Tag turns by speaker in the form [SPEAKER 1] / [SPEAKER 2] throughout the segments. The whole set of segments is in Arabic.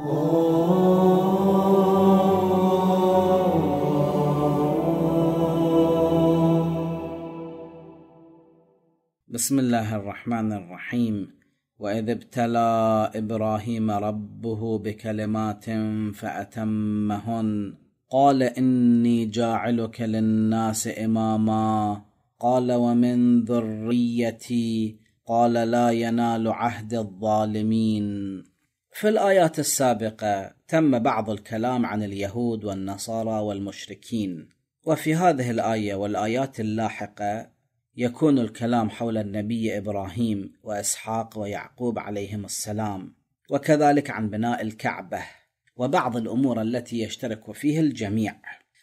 [SPEAKER 1] بسم الله الرحمن الرحيم واذ ابتلى ابراهيم ربه بكلمات فاتمهن قال اني جاعلك للناس اماما قال ومن ذريتي قال لا ينال عهد الظالمين في الآيات السابقة تم بعض الكلام عن اليهود والنصارى والمشركين، وفي هذه الآية والآيات اللاحقة يكون الكلام حول النبي إبراهيم وإسحاق ويعقوب عليهم السلام، وكذلك عن بناء الكعبة، وبعض الأمور التي يشترك فيه الجميع.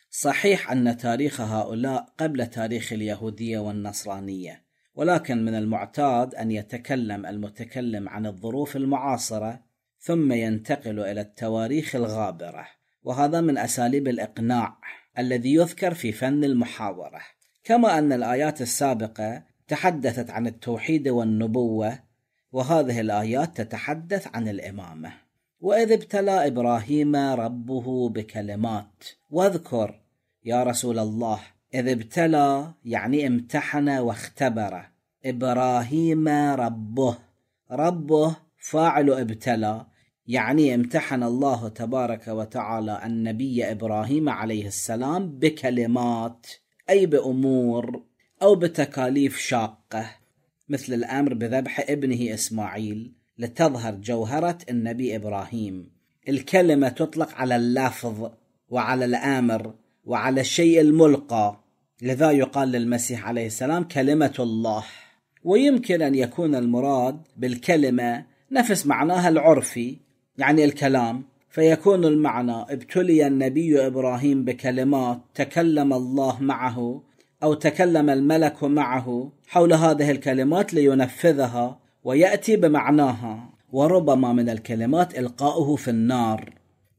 [SPEAKER 1] صحيح أن تاريخ هؤلاء قبل تاريخ اليهودية والنصرانية، ولكن من المعتاد أن يتكلم المتكلم عن الظروف المعاصرة ثم ينتقل إلى التواريخ الغابرة وهذا من أساليب الإقناع الذي يذكر في فن المحاورة كما أن الآيات السابقة تحدثت عن التوحيد والنبوة وهذه الآيات تتحدث عن الإمامة وإذ ابتلى إبراهيم ربه بكلمات واذكر يا رسول الله إذ ابتلى يعني امتحن واختبر إبراهيم ربه ربه فاعل ابتلى يعني امتحن الله تبارك وتعالى النبي ابراهيم عليه السلام بكلمات اي بامور او بتكاليف شاقه مثل الامر بذبح ابنه اسماعيل لتظهر جوهره النبي ابراهيم الكلمه تطلق على اللفظ وعلى الامر وعلى الشيء الملقى لذا يقال للمسيح عليه السلام كلمه الله ويمكن ان يكون المراد بالكلمه نفس معناها العرفي يعني الكلام فيكون المعنى ابتلي النبي ابراهيم بكلمات تكلم الله معه او تكلم الملك معه حول هذه الكلمات لينفذها وياتي بمعناها وربما من الكلمات القاؤه في النار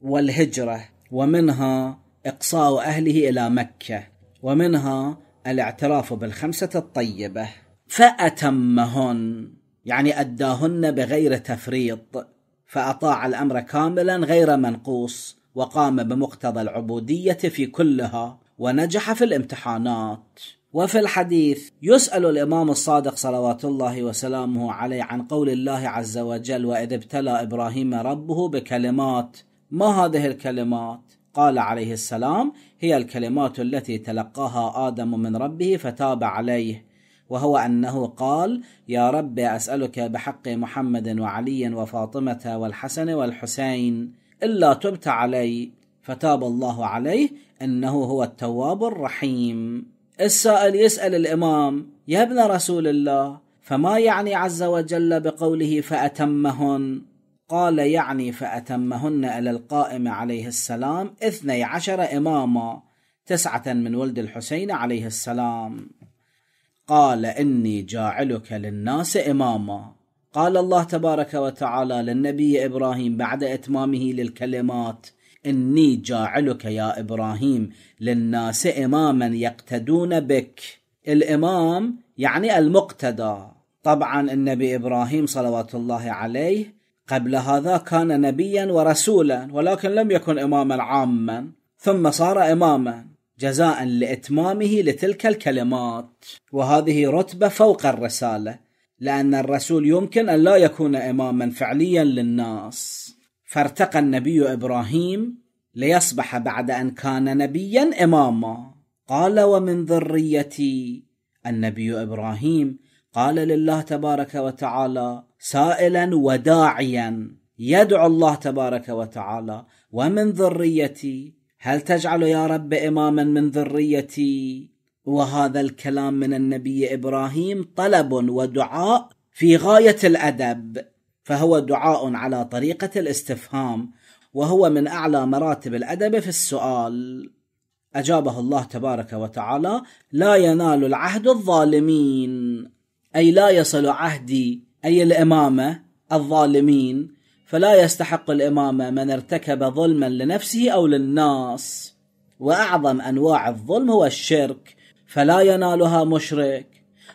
[SPEAKER 1] والهجره ومنها اقصاء اهله الى مكه ومنها الاعتراف بالخمسه الطيبه فاتمهن يعني أداهن بغير تفريط فأطاع الأمر كاملا غير منقوص وقام بمقتضى العبودية في كلها ونجح في الامتحانات وفي الحديث يسأل الإمام الصادق صلوات الله وسلامه عليه عن قول الله عز وجل وإذ ابتلى إبراهيم ربه بكلمات ما هذه الكلمات؟ قال عليه السلام هي الكلمات التي تلقاها آدم من ربه فتاب عليه وهو أنه قال يا رب أسألك بحق محمد وعلي وفاطمة والحسن والحسين إلا تبت علي فتاب الله عليه إنه هو التواب الرحيم السائل يسأل الإمام يا ابن رسول الله فما يعني عز وجل بقوله فأتمهن قال يعني فأتمهن إلى القائم عليه السلام اثني عشر إماما تسعة من ولد الحسين عليه السلام قال اني جاعلك للناس اماما قال الله تبارك وتعالى للنبي ابراهيم بعد اتمامه للكلمات اني جاعلك يا ابراهيم للناس اماما يقتدون بك الامام يعني المقتدى طبعا النبي ابراهيم صلوات الله عليه قبل هذا كان نبيا ورسولا ولكن لم يكن اماما عاما ثم صار اماما جزاء لاتمامه لتلك الكلمات وهذه رتبه فوق الرساله لان الرسول يمكن ان لا يكون اماما فعليا للناس فارتقى النبي ابراهيم ليصبح بعد ان كان نبيا اماما قال ومن ذريتي النبي ابراهيم قال لله تبارك وتعالى سائلا وداعيا يدعو الله تبارك وتعالى ومن ذريتي هل تجعل يا رب إماما من ذريتي وهذا الكلام من النبي إبراهيم طلب ودعاء في غاية الأدب فهو دعاء على طريقة الاستفهام وهو من أعلى مراتب الأدب في السؤال أجابه الله تبارك وتعالى لا ينال العهد الظالمين أي لا يصل عهدي أي الإمامة الظالمين فلا يستحق الامامه من ارتكب ظلما لنفسه او للناس واعظم انواع الظلم هو الشرك فلا ينالها مشرك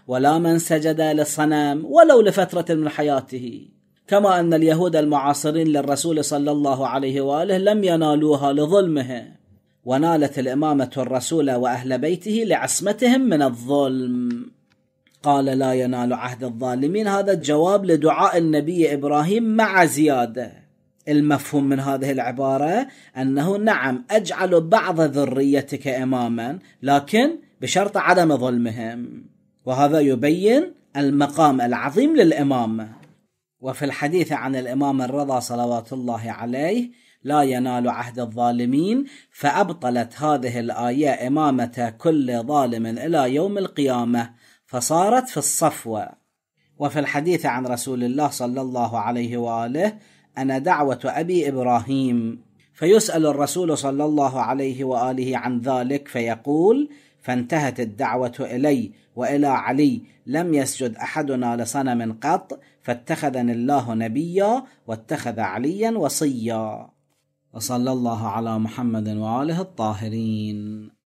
[SPEAKER 1] ولا من سجد لصنم ولو لفتره من حياته كما ان اليهود المعاصرين للرسول صلى الله عليه واله لم ينالوها لظلمه ونالت الامامه الرسول واهل بيته لعصمتهم من الظلم قال لا ينال عهد الظالمين هذا الجواب لدعاء النبي ابراهيم مع زياده المفهوم من هذه العباره انه نعم اجعل بعض ذريتك اماما لكن بشرط عدم ظلمهم وهذا يبين المقام العظيم للامامه وفي الحديث عن الامام الرضا صلوات الله عليه لا ينال عهد الظالمين فابطلت هذه الايه امامه كل ظالم الى يوم القيامه فصارت في الصفوة وفي الحديث عن رسول الله صلى الله عليه وآله أنا دعوة أبي إبراهيم فيسأل الرسول صلى الله عليه وآله عن ذلك فيقول فانتهت الدعوة إلي وإلى علي لم يسجد أحدنا لصنم قط فاتخذني الله نبيا واتخذ عليا وصيا وصلى الله على محمد وآله الطاهرين